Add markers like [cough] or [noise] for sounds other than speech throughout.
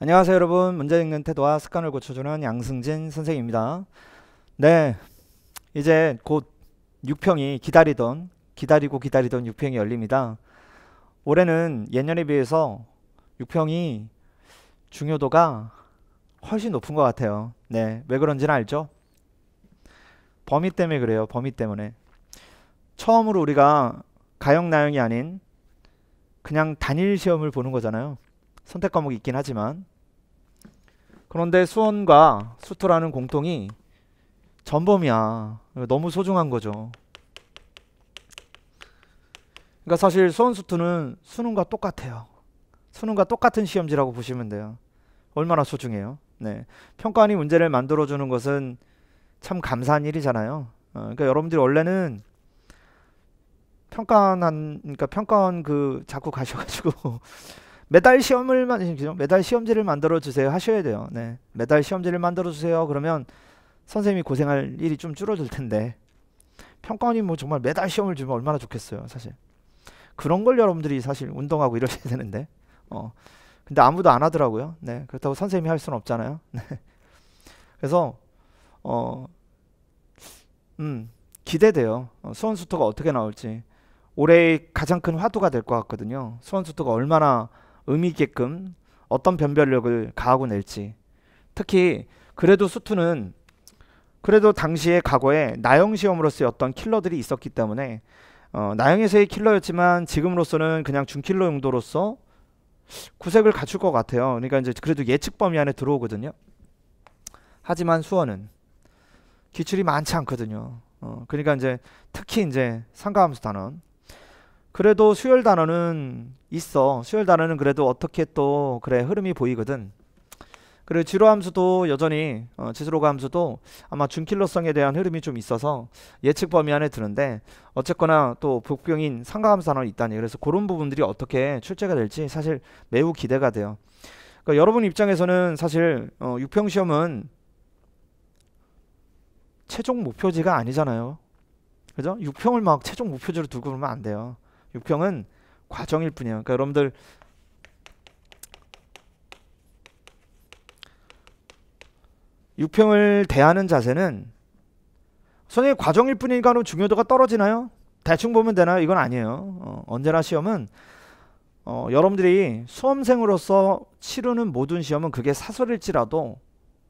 안녕하세요 여러분 문제 읽는 태도와 습관을 고쳐주는 양승진 선생입니다 네 이제 곧 6평이 기다리던 기다리고 기다리던 6평이 열립니다 올해는 예년에 비해서 6평이 중요도가 훨씬 높은 것 같아요 네왜 그런지는 알죠 범위 때문에 그래요 범위 때문에 처음으로 우리가 가형 나형이 아닌 그냥 단일 시험을 보는 거잖아요 선택 과목이 있긴 하지만 그런데 수원과 수토라는 공통이 전범이야. 그러니까 너무 소중한 거죠. 그러니까 사실 수원 수토는 수능과 똑같아요. 수능과 똑같은 시험지라고 보시면 돼요. 얼마나 소중해요. 네. 평가원이 문제를 만들어 주는 것은 참 감사한 일이잖아요. 어, 그러니까 여러분들이 원래는 평가원 한 그러니까 평가원 그 자꾸 가셔 가지고 [laughs] 매달 시험을 만 매달 시험지를 만들어 주세요 하셔야 돼요. 네. 매달 시험지를 만들어 주세요. 그러면 선생님이 고생할 일이 좀 줄어들 텐데 평가원이 뭐 정말 매달 시험을 주면 얼마나 좋겠어요, 사실. 그런 걸 여러분들이 사실 운동하고 이러셔야 되는데. 어. 근데 아무도 안 하더라고요. 네. 그렇다고 선생님이 할 수는 없잖아요. 네. 그래서 어 음, 기대돼요. 어, 수원수토가 어떻게 나올지. 올해 가장 큰 화두가 될 것 같거든요. 수원수토가 얼마나 의미 있게끔 어떤 변별력을 가하고 낼지 특히 그래도 수투는 그래도 당시의 과거에 나영 시험으로서의 어떤 킬러들이 있었기 때문에 어, 나영에서의 킬러였지만 지금으로서는 그냥 중킬러 용도로서 구색을 갖출 것 같아요. 그러니까 이제 그래도 예측 범위 안에 들어오거든요. 하지만 수원은 기출이 많지 않거든요. 어, 그러니까 이제 특히 이제 상가함수 단원 그래도 수열 단어는 있어. 수열 단어는 그래도 어떻게 또 그래 흐름이 보이거든. 그리고 지로 함수도 여전히 어, 지수로가 함수도 아마 준킬러성에 대한 흐름이 좀 있어서 예측 범위 안에 드는데 어쨌거나 또 복병인 상가함수 단어 있다니 그래서 그런 부분들이 어떻게 출제가 될지 사실 매우 기대가 돼요. 그러니까 여러분 입장에서는 사실 어, 6평 시험은 최종 목표지가 아니잖아요. 그죠? 6평을 막 최종 목표지로 두고 그러면 안 돼요. 육평은 과정일 뿐이에요. 그러니까 여러분들 육평을 대하는 자세는 선생님 과정일 뿐이니까 중요도가 떨어지나요? 대충 보면 되나요? 이건 아니에요. 어, 언제나 시험은 어, 여러분들이 수험생으로서 치르는 모든 시험은 그게 사설일지라도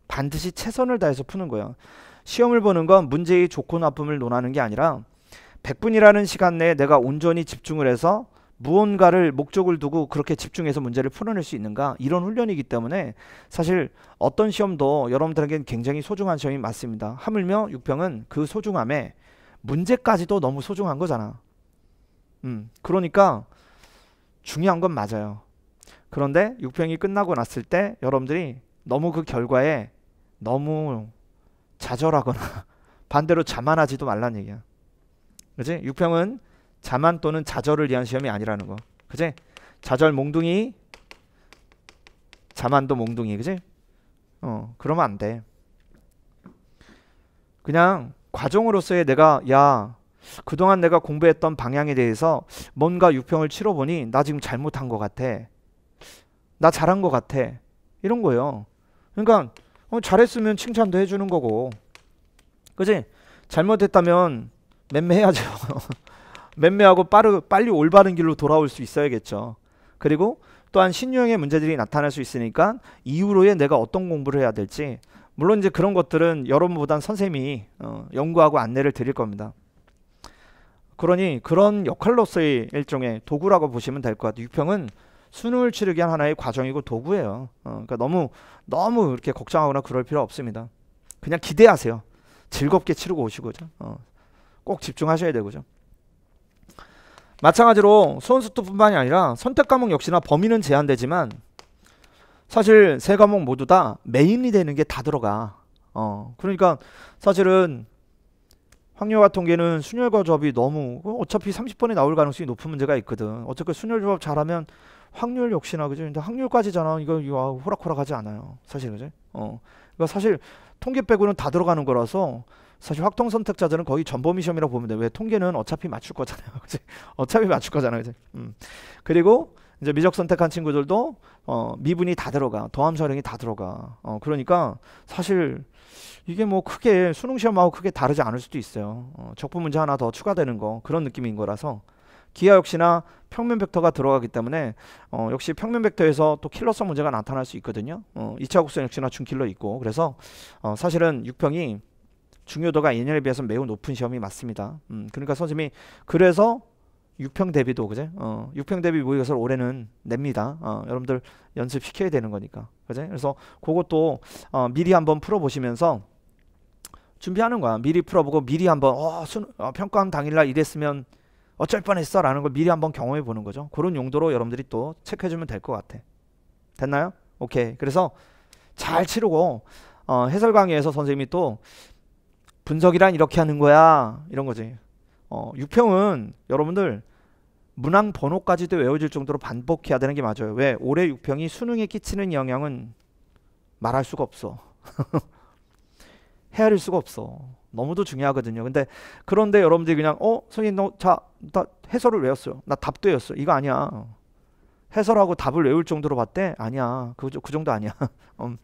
반드시 최선을 다해서 푸는 거예요. 시험을 보는 건 문제의 좋고 나쁨을 논하는 게 아니라 100분이라는 시간 내에 내가 온전히 집중을 해서 무언가를 목적을 두고 그렇게 집중해서 문제를 풀어낼 수 있는가 이런 훈련이기 때문에 사실 어떤 시험도 여러분들에게는 굉장히 소중한 시험이 맞습니다. 하물며 육평은 그 소중함에 문제까지도 너무 소중한 거잖아. 음, 그러니까 중요한 건 맞아요. 그런데 육평이 끝나고 났을 때 여러분들이 너무 그 결과에 너무 좌절하거나 [laughs] 반대로 자만하지도 말란 얘기야. 그지? 육평은 자만 또는 자절을 위한 시험이 아니라는 거. 그지? 자절 몽둥이 자만도 몽둥이 그지? 어 그러면 안 돼. 그냥 과정으로서의 내가 야 그동안 내가 공부했던 방향에 대해서 뭔가 유평을 치러보니 나 지금 잘못한 것 같아. 나 잘한 것 같아. 이런 거예요. 그러니까 어, 잘했으면 칭찬도 해주는 거고 그지? 잘못했다면 맴매해야죠. [laughs] 맴매하고 빠르, 빨리 올바른 길로 돌아올 수 있어야겠죠. 그리고 또한 신유형의 문제들이 나타날 수 있으니까 이후로에 내가 어떤 공부를 해야 될지 물론 이제 그런 것들은 여러분보단 선생님이 어, 연구하고 안내를 드릴 겁니다. 그러니 그런 역할로서의 일종의 도구라고 보시면 될 것 같아요. 육평은 수능을 치르기 한 하나의 과정이고 도구예요. 어, 그러니까 너무 너무 이렇게 걱정하거나 그럴 필요 없습니다. 그냥 기대하세요. 즐겁게 치르고 오시고죠. 어. 꼭 집중하셔야 되고죠 마찬가지로 수원수투뿐만이 아니라 선택 과목 역시나 범위는 제한되지만 사실 세 과목 모두 다 메인이 되는 게 다 들어가. 어 그러니까 사실은 확률과 통계는 순열과 조합이 너무 어차피 30번에 나올 가능성이 높은 문제가 있거든. 어차피 순열 조합 잘하면 확률 역시나 그죠. 근데 확률까지잖아. 이거 이거 호락호락하지 않아요. 사실 그죠. 어. 그러니까 사실 통계 빼고는 다 들어가는 거라서 사실 확통 선택자들은 거의 전범위 시험이라고 보면 돼. 왜 통계는 어차피 맞출 거잖아요. [laughs] 그치? 어차피 맞출 거잖아요. 그치? 음. 그리고 이제 미적 선택한 친구들도 어, 미분이 다 들어가. 더함 절행이 다 들어가. 어, 그러니까 사실 이게 뭐 크게 수능 시험하고 크게 다르지 않을 수도 있어요. 어, 적분 문제 하나 더 추가되는 거 그런 느낌인 거라서 기하 역시나 평면 벡터가 들어가기 때문에 어, 역시 평면 벡터에서 또 킬러성 문제가 나타날 수 있거든요. 어, 2차 곡선 역시나 중킬러 있고 그래서 어, 사실은 6평이 중요도가 예년에 비해서 매우 높은 시험이 맞습니다. 음, 그러니까 선생님이 그래서 6평 대비도 그제? 어, 6평 대비 모의고사를 올해는 냅니다. 어, 여러분들 연습시켜야 되는 거니까. 그제? 그래서 그것도 어, 미리 한번 풀어 보시면서 준비하는 거야. 미리 풀어보고 미리 한번 어, 순, 어, 평가함 당일날 이랬으면 어쩔 뻔했어 라는 걸 미리 한번 경험해 보는 거죠. 그런 용도로 여러분들이 또 체크해주면 될 것 같아. 됐나요? 오케이. 그래서 잘 치르고 어, 해설 강의에서 선생님이 또 분석이란 이렇게 하는 거야 이런 거지 어, 6평은 여러분들 문항 번호까지도 외워질 정도로 반복해야 되는 게 맞아요 왜? 올해 6평이 수능에 끼치는 영향은 말할 수가 없어 [laughs] 헤아릴 수가 없어 너무도 중요하거든요 근데 그런데 여러분들이 그냥 어? 선생님 너자나 해설을 외웠어요 나 답도 외웠어 이거 아니야 해설하고 답을 외울 정도로 봤대? 아니야 그, 그 정도 아니야 [laughs] 음.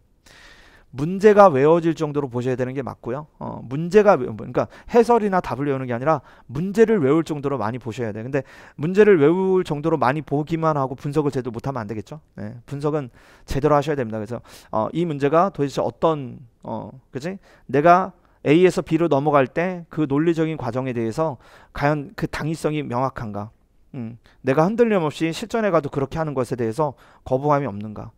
문제가 외워질 정도로 보셔야 되는 게 맞고요. 어, 문제가 그러니까 해설이나 답을 외우는 게 아니라 문제를 외울 정도로 많이 보셔야 돼. 요 근데 문제를 외울 정도로 많이 보기만 하고 분석을 제대로 못하면 안 되겠죠. 네, 분석은 제대로 하셔야 됩니다. 그래서 어, 이 문제가 도대체 어떤 어, 그지? 내가 A에서 B로 넘어갈 때 그 논리적인 과정에 대해서 과연 그 당위성이 명확한가? 음, 내가 흔들림 없이 실전에 가도 그렇게 하는 것에 대해서 거부감이 없는가?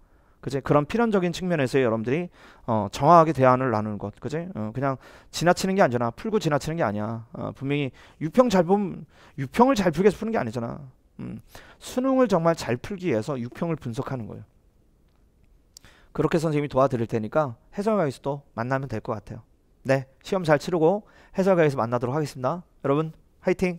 그제 그런 필연적인 측면에서 여러분들이 어, 정확하게 대안을 나누는 것, 그제 어, 그냥 지나치는 게 아니잖아. 풀고 지나치는 게 아니야. 어, 분명히 유평 잘 보면 유평을 잘 풀게 해서 푸는 게 아니잖아. 음, 수능을 정말 잘 풀기 위해서 유평을 분석하는 거예요. 그렇게 선생님이 도와드릴 테니까 해설가에서 도 만나면 될 것 같아요. 네, 시험 잘 치르고 해설가에서 만나도록 하겠습니다. 여러분, 화이팅!